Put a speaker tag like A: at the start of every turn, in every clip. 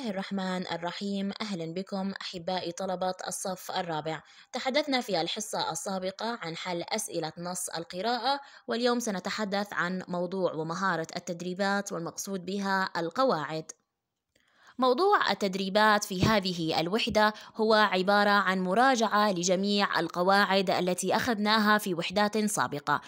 A: الله الرحمن الرحيم أهلا بكم أحبائي طلبة الصف الرابع تحدثنا في الحصة السابقة عن حل أسئلة نص القراءة واليوم سنتحدث عن موضوع ومهارة التدريبات والمقصود بها القواعد موضوع التدريبات في هذه الوحدة هو عبارة عن مراجعة لجميع القواعد التي أخذناها في وحدات سابقة.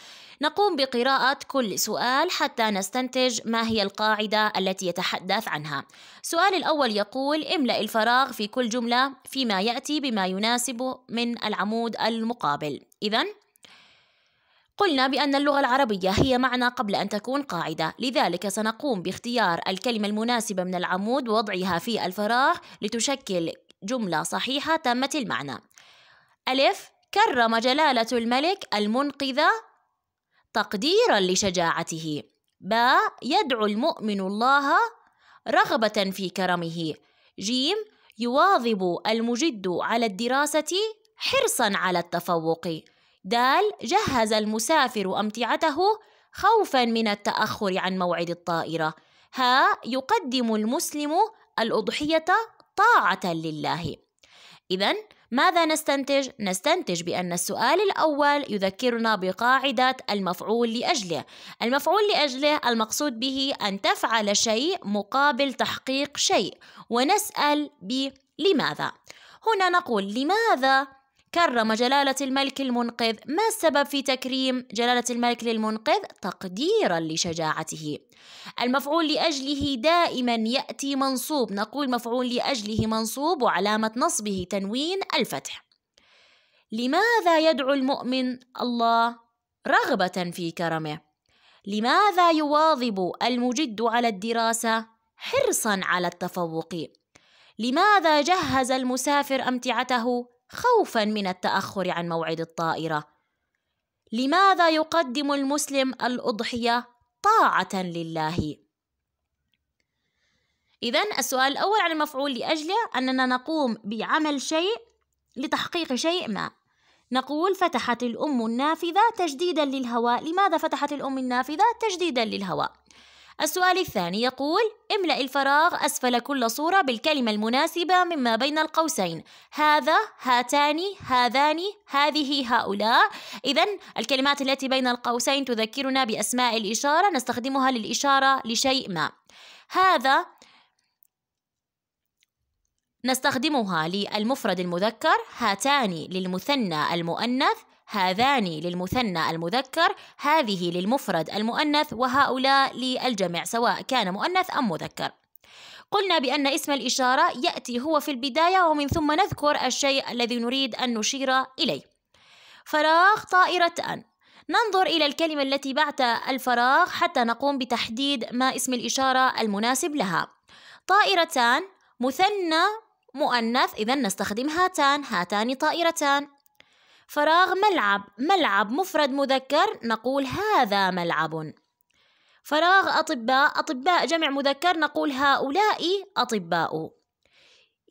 A: نقوم بقراءة كل سؤال حتى نستنتج ما هي القاعدة التي يتحدث عنها. السؤال الأول يقول: املأ الفراغ في كل جملة فيما يأتي بما يناسب من العمود المقابل. إذا قلنا بأن اللغة العربية هي معنى قبل أن تكون قاعدة، لذلك سنقوم باختيار الكلمة المناسبة من العمود ووضعها في الفراغ لتشكل جملة صحيحة تامة المعنى. ألف كرم جلالة الملك المنقذ تقديرا لشجاعته. باء يدعو المؤمن الله رغبة في كرمه. جيم يواظب المجد على الدراسة حرصا على التفوق. دال جهز المسافر أمتعته خوفا من التأخر عن موعد الطائرة ها يقدم المسلم الأضحية طاعة لله إذا ماذا نستنتج؟ نستنتج بأن السؤال الأول يذكرنا بقاعدة المفعول لأجله. المفعول لأجله المقصود به أن تفعل شيء مقابل تحقيق شيء، ونسأل بلماذا لماذا؟ هنا نقول لماذا كرم جلالة الملك المنقذ ما السبب في تكريم جلالة الملك للمنقذ؟ تقديرا لشجاعته المفعول لأجله دائما يأتي منصوب نقول مفعول لأجله منصوب وعلامة نصبه تنوين الفتح لماذا يدعو المؤمن الله رغبة في كرمه؟ لماذا يواظب المجد على الدراسة حرصا على التفوق؟ لماذا جهز المسافر أمتعته خوفا من التاخر عن موعد الطائره لماذا يقدم المسلم الاضحيه طاعه لله اذا السؤال الاول عن المفعول لاجله اننا نقوم بعمل شيء لتحقيق شيء ما نقول فتحت الام النافذه تجديدا للهواء لماذا فتحت الام النافذه تجديدا للهواء السؤال الثاني يقول املأ الفراغ أسفل كل صورة بالكلمة المناسبة مما بين القوسين هذا هاتان هذان هذه هؤلاء إذا الكلمات التي بين القوسين تذكرنا بأسماء الإشارة نستخدمها للإشارة لشيء ما هذا نستخدمها للمفرد المذكر هاتان للمثنى المؤنث هذان للمثنى المذكر هذه للمفرد المؤنث وهؤلاء للجمع سواء كان مؤنث أم مذكر قلنا بأن اسم الإشارة يأتي هو في البداية ومن ثم نذكر الشيء الذي نريد أن نشير إليه فراغ طائرة أن ننظر إلى الكلمة التي بعد الفراغ حتى نقوم بتحديد ما اسم الإشارة المناسب لها طائرتان مثنى مؤنث إذا نستخدم هاتان هاتان طائرتان فراغ ملعب ملعب مفرد مذكر نقول هذا ملعب فراغ أطباء أطباء جمع مذكر نقول هؤلاء أطباء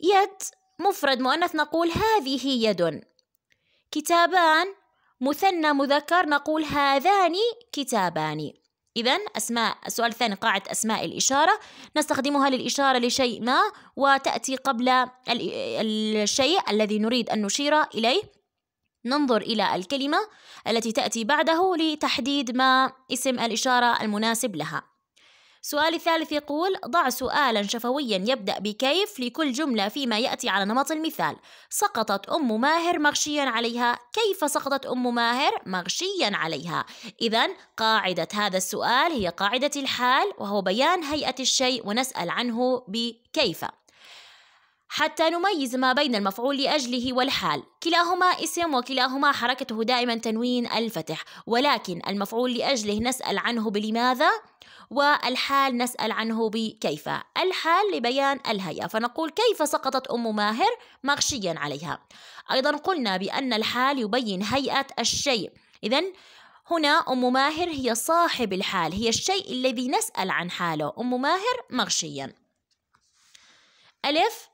A: يد مفرد مؤنث نقول هذه يد كتابان مثنى مذكر نقول هذان كتابان إذا أسماء السؤال الثاني قاعدة أسماء الإشارة نستخدمها للإشارة لشيء ما وتأتي قبل الشيء الذي نريد أن نشير إليه ننظر إلى الكلمة التي تأتي بعده لتحديد ما اسم الإشارة المناسب لها. سؤال الثالث يقول: ضع سؤالا شفويا يبدأ بكيف لكل جملة فيما يأتي على نمط المثال. سقطت أم ماهر مغشيا عليها، كيف سقطت أم ماهر مغشيا عليها؟ إذا قاعدة هذا السؤال هي قاعدة الحال وهو بيان هيئة الشيء ونسأل عنه بكيف. حتى نميز ما بين المفعول لأجله والحال كلاهما اسم وكلاهما حركته دائما تنوين الفتح ولكن المفعول لأجله نسأل عنه بلماذا والحال نسأل عنه بكيف الحال لبيان الهيئة فنقول كيف سقطت أم ماهر مغشيا عليها أيضا قلنا بأن الحال يبين هيئة الشيء إذا هنا أم ماهر هي صاحب الحال هي الشيء الذي نسأل عن حاله أم ماهر مغشيا ألف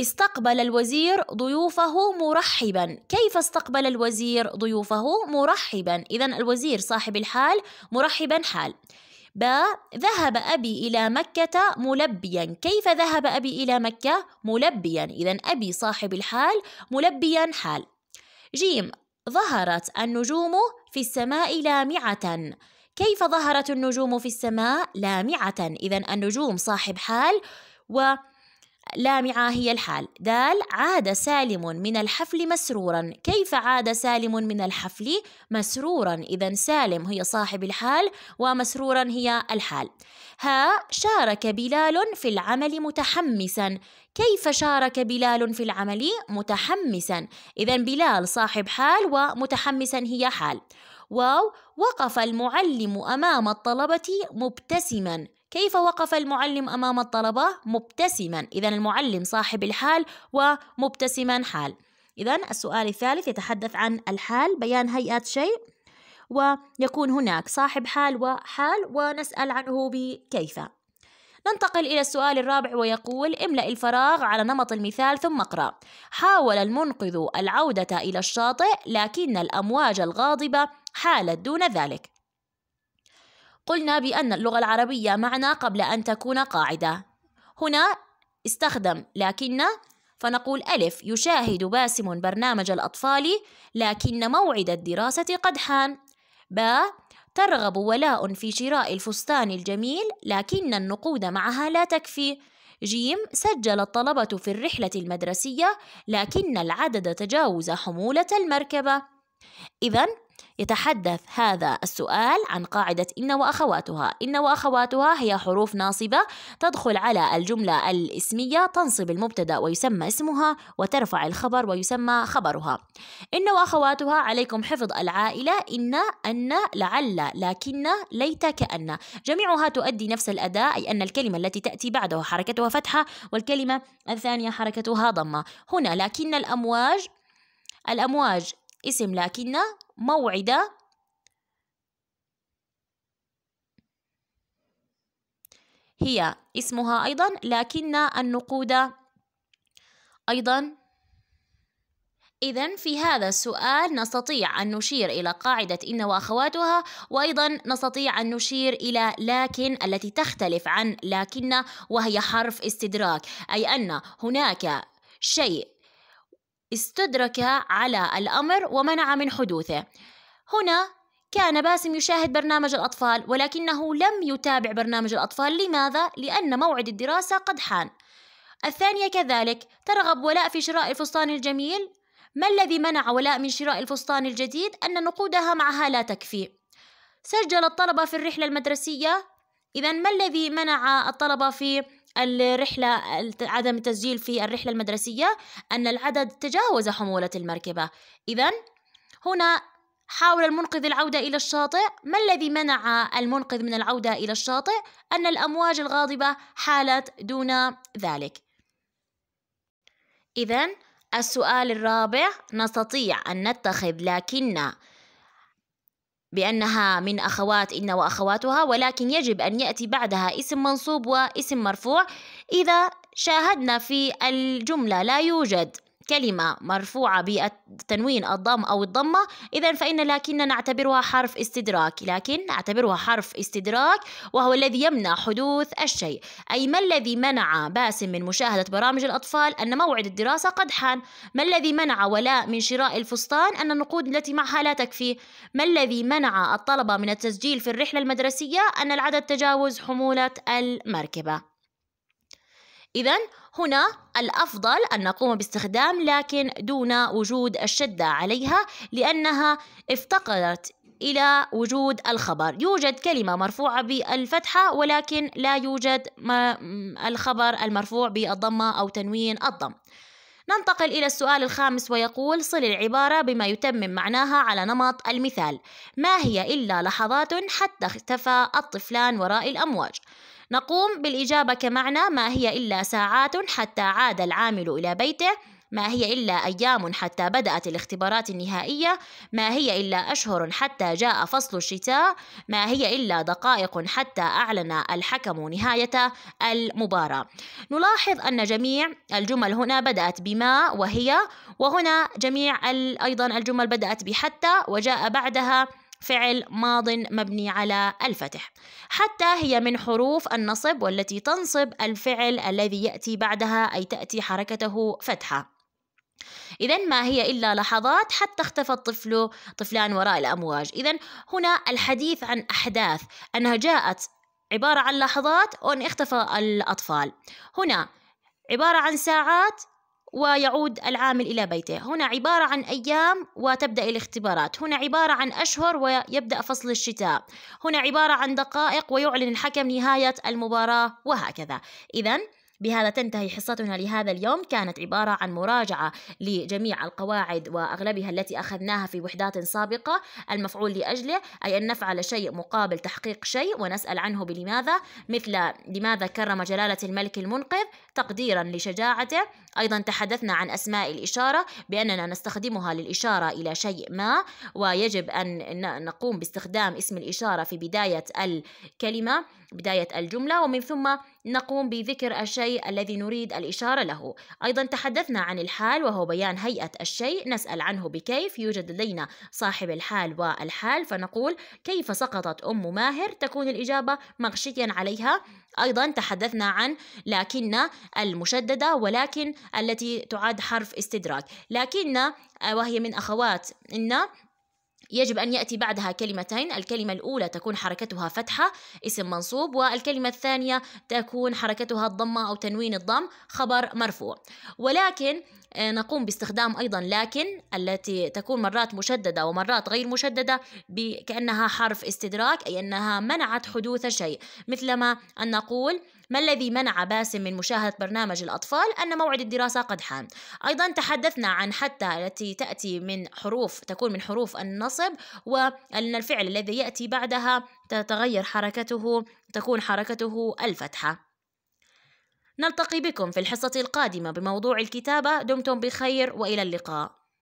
A: استقبل الوزير ضيوفه مرحبا كيف استقبل الوزير ضيوفه مرحبا إذا الوزير صاحب الحال مرحبا حال ب ذهب أبي إلى مكة ملبيا كيف ذهب أبي إلى مكة ملبيا إذا أبي صاحب الحال ملبيا حال جيم ظهرت النجوم في السماء لامعة كيف ظهرت النجوم في السماء لامعة إذا النجوم صاحب حال و لامعة هي الحال دال عاد سالم من الحفل مسرورا كيف عاد سالم من الحفل مسرورا إذا سالم هي صاحب الحال ومسرورا هي الحال ها شارك بلال في العمل متحمسا كيف شارك بلال في العمل متحمسا إذا بلال صاحب حال ومتحمسا هي حال واو وقف المعلم أمام الطلبة مبتسما كيف وقف المعلم أمام الطلبة مبتسما إذا المعلم صاحب الحال ومبتسما حال إذا السؤال الثالث يتحدث عن الحال بيان هيئة شيء ويكون هناك صاحب حال وحال ونسأل عنه بكيف ننتقل إلى السؤال الرابع ويقول املأ الفراغ على نمط المثال ثم اقرأ حاول المنقذ العودة إلى الشاطئ لكن الأمواج الغاضبة حالت دون ذلك قلنا بأن اللغة العربية معنى قبل أن تكون قاعدة هنا استخدم لكن فنقول ألف يشاهد باسم برنامج الأطفال لكن موعد الدراسة قد حان با ترغب ولاء في شراء الفستان الجميل لكن النقود معها لا تكفي جيم سجل الطلبة في الرحلة المدرسية لكن العدد تجاوز حمولة المركبة إذا يتحدث هذا السؤال عن قاعدة إن وأخواتها إن وأخواتها هي حروف ناصبة تدخل على الجملة الاسمية تنصب المبتدأ ويسمى اسمها وترفع الخبر ويسمى خبرها إن وأخواتها عليكم حفظ العائلة إن أن لعل لكن ليت كأن جميعها تؤدي نفس الأداء أي أن الكلمة التي تأتي بعدها حركتها فتحة والكلمة الثانية حركتها ضمة هنا لكن الأمواج الأمواج اسم لكن موعده هي اسمها أيضا لكن النقود أيضا إذا في هذا السؤال نستطيع أن نشير إلى قاعدة إن وأخواتها وأيضا نستطيع أن نشير إلى لكن التي تختلف عن لكن وهي حرف استدراك أي أن هناك شيء استدرك على الأمر ومنع من حدوثه هنا كان باسم يشاهد برنامج الأطفال ولكنه لم يتابع برنامج الأطفال لماذا؟ لأن موعد الدراسة قد حان الثانية كذلك ترغب ولاء في شراء الفستان الجميل ما الذي منع ولاء من شراء الفستان الجديد؟ أن نقودها معها لا تكفي سجل الطلبة في الرحلة المدرسية إذا ما الذي منع الطلبة في الرحلة عدم التسجيل في الرحلة المدرسية أن العدد تجاوز حمولة المركبة إذا هنا حاول المنقذ العودة إلى الشاطئ ما الذي منع المنقذ من العودة إلى الشاطئ؟ أن الأمواج الغاضبة حالت دون ذلك إذا السؤال الرابع نستطيع أن نتخذ لكن بأنها من أخوات إن وأخواتها ولكن يجب أن يأتي بعدها اسم منصوب واسم مرفوع إذا شاهدنا في الجملة لا يوجد كلمة مرفوعة بالتنوين الضم أو الضمة إذا فإن لكن نعتبرها حرف استدراك لكن نعتبرها حرف استدراك وهو الذي يمنع حدوث الشيء أي ما الذي منع باسم من مشاهدة برامج الأطفال أن موعد الدراسة قد حان ما الذي منع ولاء من شراء الفستان أن النقود التي معها لا تكفي ما الذي منع الطلبة من التسجيل في الرحلة المدرسية أن العدد تجاوز حمولة المركبة إذا هنا الأفضل أن نقوم باستخدام لكن دون وجود الشدة عليها لأنها افتقدت إلى وجود الخبر يوجد كلمة مرفوعة بالفتحة ولكن لا يوجد ما الخبر المرفوع بالضمة أو تنوين الضم ننتقل إلى السؤال الخامس ويقول صل العبارة بما يتمم معناها على نمط المثال ما هي إلا لحظات حتى اختفى الطفلان وراء الأمواج نقوم بالإجابة كمعنى ما هي إلا ساعات حتى عاد العامل إلى بيته ما هي إلا أيام حتى بدأت الاختبارات النهائية ما هي إلا أشهر حتى جاء فصل الشتاء ما هي إلا دقائق حتى أعلن الحكم نهاية المباراة نلاحظ أن جميع الجمل هنا بدأت بما وهي وهنا جميع أيضا الجمل بدأت بحتى وجاء بعدها فعل ماض مبني على الفتح حتى هي من حروف النصب والتي تنصب الفعل الذي يأتي بعدها أي تأتي حركته فتحة إذا ما هي إلا لحظات حتى اختفى الطفل طفلان وراء الأمواج إذا هنا الحديث عن أحداث أنها جاءت عبارة عن لحظات وأن اختفى الأطفال هنا عبارة عن ساعات ويعود العامل إلى بيته هنا عبارة عن أيام وتبدأ الاختبارات هنا عبارة عن أشهر ويبدأ فصل الشتاء هنا عبارة عن دقائق ويعلن الحكم نهاية المباراة وهكذا إذن بهذا تنتهي حصتنا لهذا اليوم كانت عبارة عن مراجعة لجميع القواعد وأغلبها التي أخذناها في وحدات سابقة المفعول لأجله أي أن نفعل شيء مقابل تحقيق شيء ونسأل عنه بلماذا مثل لماذا كرم جلالة الملك المنقذ تقديرا لشجاعته أيضا تحدثنا عن أسماء الإشارة بأننا نستخدمها للإشارة إلى شيء ما ويجب أن نقوم باستخدام اسم الإشارة في بداية الكلمة بداية الجملة ومن ثم نقوم بذكر الشيء الذي نريد الإشارة له أيضا تحدثنا عن الحال وهو بيان هيئة الشيء نسأل عنه بكيف يوجد لدينا صاحب الحال والحال فنقول كيف سقطت أم ماهر تكون الإجابة مغشيا عليها أيضا تحدثنا عن لكن المشددة ولكن التي تعد حرف استدراك لكن آه، وهي من أخوات إن يجب أن يأتي بعدها كلمتين الكلمة الأولى تكون حركتها فتحة اسم منصوب والكلمة الثانية تكون حركتها الضمة أو تنوين الضم خبر مرفوع ولكن آه، نقوم باستخدام أيضا لكن التي تكون مرات مشددة ومرات غير مشددة كأنها حرف استدراك أي أنها منعت حدوث شيء مثلما أن نقول ما الذي منع باسم من مشاهدة برنامج الأطفال أن موعد الدراسة قد حان أيضا تحدثنا عن حتى التي تأتي من حروف تكون من حروف النص النصب وأن الفعل الذي يأتي بعدها تتغير حركته تكون حركته الفتحة نلتقي بكم في الحصة القادمة بموضوع الكتابة دمتم بخير وإلى اللقاء